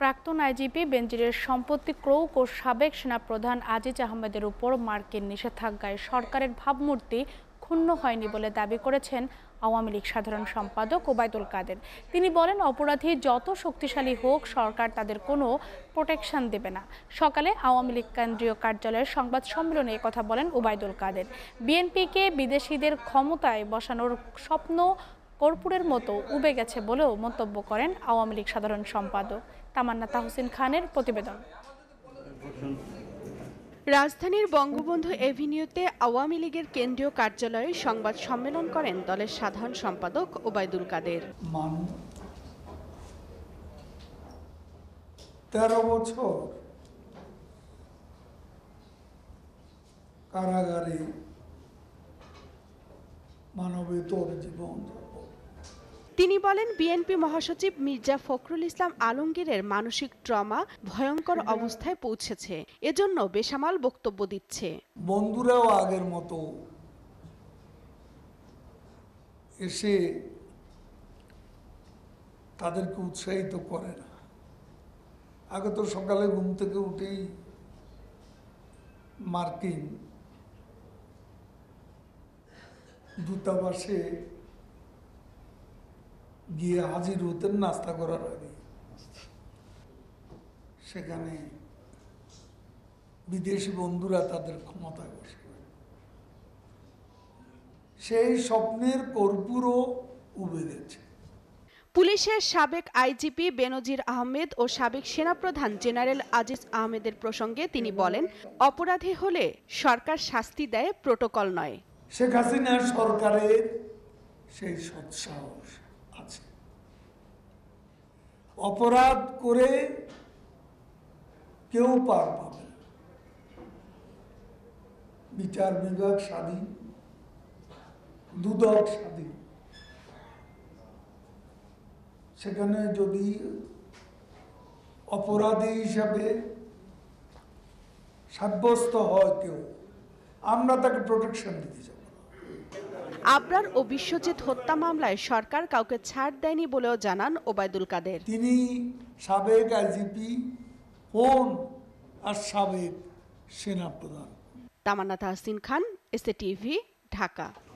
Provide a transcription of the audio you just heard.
প্রাক্তন আইজিপি বেনজিরের সম্পত্তি ক্রৌক ও সাবেক সেনাপ্রধান আজিজ আহমেদের উপর মার্কিন নিষেধাজ্ঞায় সরকারের ভাবমূর্তি ক্ষুণ্ণ হয়নি বলে দাবি করেছেন আওয়ামী লীগ সাধারণ সম্পাদক ওবায়দুল কাদের তিনি বলেন অপরাধী যত শক্তিশালী হোক সরকার তাদের কোনো প্রোটেকশন দেবে না সকালে আওয়ামী লীগ কেন্দ্রীয় কার্যালয়ের সংবাদ সম্মেলনে কথা বলেন ওবায়দুল কাদের বিএনপিকে বিদেশিদের ক্ষমতায় বসানোর স্বপ্ন কর্পূরের মতো উবে গেছে বলেও মন্তব্য করেন আওয়ামী লীগ সাধারণ সম্পাদক তামান্না তাহসিন খানের প্রতিবেদন রাজধানীর বঙ্গবন্ধু এভিনিউতে আওয়ামী লীগের কেন্দ্রীয় কার্যালয়ে সংবাদ সম্মেলন করেন দলের সাধারণ সম্পাদক ওবায়দুল কাদের তেরো বছর কারাগারে মানবেতর জীবন তিনি বলেন বিএনপি মহাসচিব মির্জা ফখরুল ইসলাম আলমগীরের মানসিক ট্রমা ভয়ঙ্কর অবস্থায় পৌঁছেছে এজন্য বেসামাল বক্তব্য দিচ্ছে বন্ধুরাও আগের মতো এসে তাদেরকে উৎসাহিত করে না আগে তো সকালে ঘুম থেকে উঠেই মার্কিন দূতাবাসে গিয়ে হাজির হতেন নাস্তা করার আগে সেখানে বিদেশি বন্ধুরা তাদের ক্ষমতা বসে সেই স্বপ্নের কর্পূরও উবে গেছে পুলিশের সাবেক আইজিপি বেনজির আহমেদ ও সাবেক সেনাপ্রধান জেনারেল আজিজ আহমেদের প্রসঙ্গে তিনি বলেন অপরাধী হলে সরকার শাস্তি দেয় প্রোটোকল নয় শেখ হাসিনা সরকারের সেই সৎসাহস আছে অপরাধ করে কেউ পার পাবে বিচার বিভাগ স্বাধীন দুদক স্বাধীন সেখানে যদি অপরাধী হিসাবে সাব্যস্ত হয় কেউ আমরা তাকে প্রোটেকশন দিতে যাব আবরার ও বিশ্বজিৎ হত্যা মামলায় সরকার কাউকে ছাড় দেয়নি বলেও জানান ওবায়দুল কাদের তিনি সাবেক আইজিপি কোন আর সাবেক সেনাপ্রধান তামান্না তাহসিন খান এসএ টিভি ঢাকা